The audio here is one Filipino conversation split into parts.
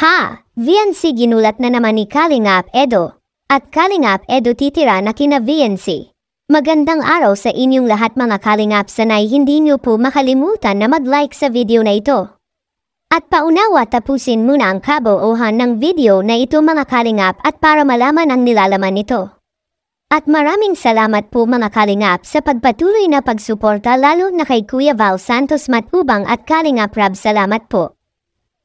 Ha! VNC ginulat na naman ni Kalingap Edo. At Kalingap Edo titira na kina VNC. Magandang araw sa inyong lahat mga Kalingap sanay hindi nyo po makalimutan na mag-like sa video na ito. At paunawa tapusin muna ang kaboohan ng video na ito mga Kalingap at para malaman ang nilalaman nito. At maraming salamat po mga Kalingap sa pagpatuloy na pagsuporta lalo na kay Kuya Val Santos Matubang at Kalingap Rab salamat po.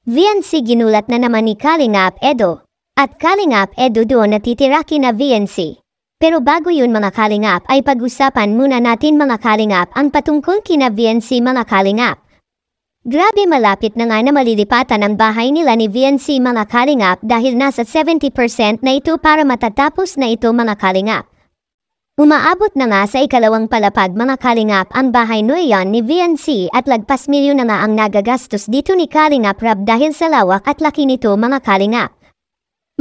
VNC ginulat na naman ni Kalingap Edo. At Kalingap Edo doon natitira kina VNC. Pero bago yun mga Kalingap ay pag-usapan muna natin mga Kalingap ang patungkol kina VNC mga Kalingap. Grabe malapit na nga na malilipatan ang bahay nila ni VNC mga Kalingap dahil nasa 70% na ito para matatapos na ito mga Kalingap. Umaabot na nga sa ikalawang palapag mga Kalingap ang bahay Noyan ni VNC at lagpas milyon na nga ang nagagastos dito ni Kalingap Rab dahil sa lawak at laki nito mga Kalingap.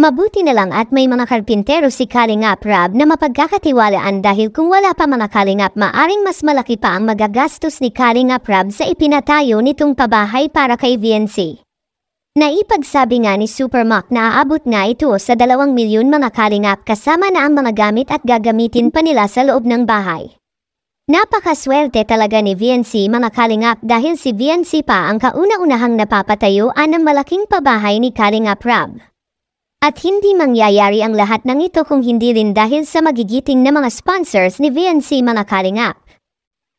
Mabuti na lang at may mga karpintero si Kalingap Rab na mapagkakatiwalaan dahil kung wala pa mga Kalingap maaring mas malaki pa ang magagastos ni Kalingap Rab sa ipinatayo nitong pabahay para kay VNC. Naipagsabi nga ni Supermac na aabot nga ito sa 2 milyon mga kalingap kasama na ang mga gamit at gagamitin pa nila sa loob ng bahay. Napakaswerte talaga ni VNC mga kalingap dahil si VNC pa ang kauna-unahang napapatayo ng malaking pabahay ni Kalingap Rab. At hindi mangyayari ang lahat ng ito kung hindi rin dahil sa magigiting na mga sponsors ni VNC mga kalingap.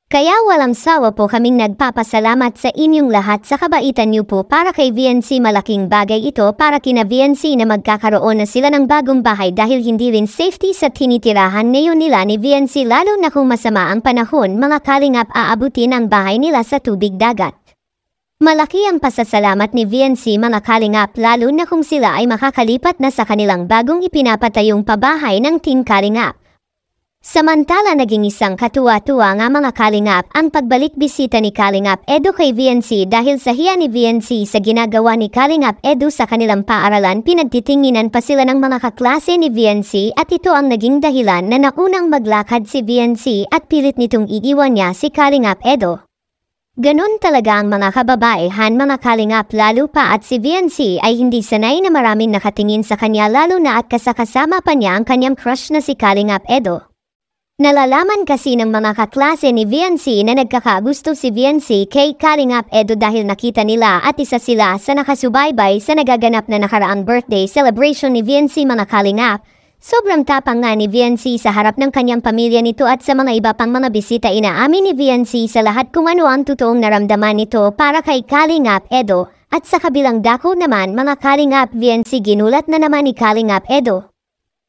Kaya walang sawa po kaming nagpapasalamat sa inyong lahat sa kabaitan niyo po para kay VNC malaking bagay ito para kina VNC na magkakaroon na sila ng bagong bahay dahil hindi rin safety sa tinitirahan ngayon nila ni VNC lalo na kung masama ang panahon mga kalingap aabutin ang bahay nila sa tubig dagat. Malaki ang pasasalamat ni VNC mga kalingap lalo na kung sila ay makakalipat na sa kanilang bagong ipinapatayong pabahay ng Team Kalingap. Samantala naging isang katuwa-tuwa nga mga Kalingap ang pagbalik bisita ni Kalingap Edu kay VNC dahil sa hiya ni VNC sa ginagawa ni Kalingap Edu sa kanilang paaralan pinagtitinginan pa sila ng mga kaklase ni VNC at ito ang naging dahilan na naunang maglakad si VNC at pilit nitong iiwan niya si Kalingap Edo. Ganun talaga ang mga kababaihan mga kalingap lalo pa at si VNC ay hindi sanay na maraming nakatingin sa kanya lalo na at kasakasama pa niya ang kanyang crush na si Kalingap Edo. Nalalaman kasi ng mga kaklase ni VNC na nagkakagusto si VNC kay Kalingap Edo dahil nakita nila at isa sila sa nakasubaybay sa nagaganap na nakaraang birthday celebration ni VNC mga Kalingap. Sobrang tapang nga ni VNC sa harap ng kanyang pamilya nito at sa mga iba pang mga bisita inaamin ni VNC sa lahat kung ano ang totoong naramdaman nito para kay Kalingap Edo. At sa kabilang dako naman mga Kalingap VNC ginulat na naman ni Kalingap Edo.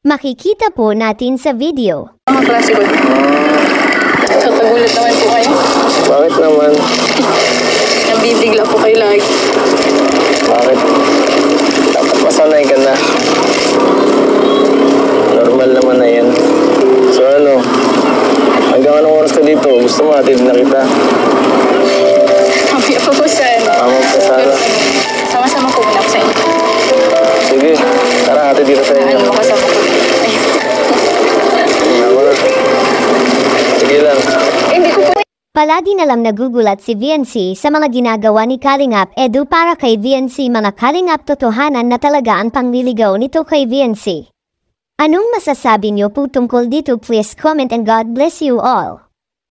Makikita po natin sa video mga klase ko. Tatagulat naman po kayo. Bakit naman? Nabibigla po kayo lagi. Bakit? Dapat masanay ka na. Normal naman na yan. So ano, hanggang anong oras ka dito? Gusto mo atid na kita? Mamaya pa po sana. Mamaya pa sana. Sama-sama po muna sa inyo. Sige, tara atid dito sa Paladin alam nagugulat si VNC sa mga ginagawa ni Kalingap Edu para kay VNC mga Kalingap totohanan na talaga ang pangliligaw nito kay VNC. Anong masasabi niyo po tungkol dito please comment and God bless you all.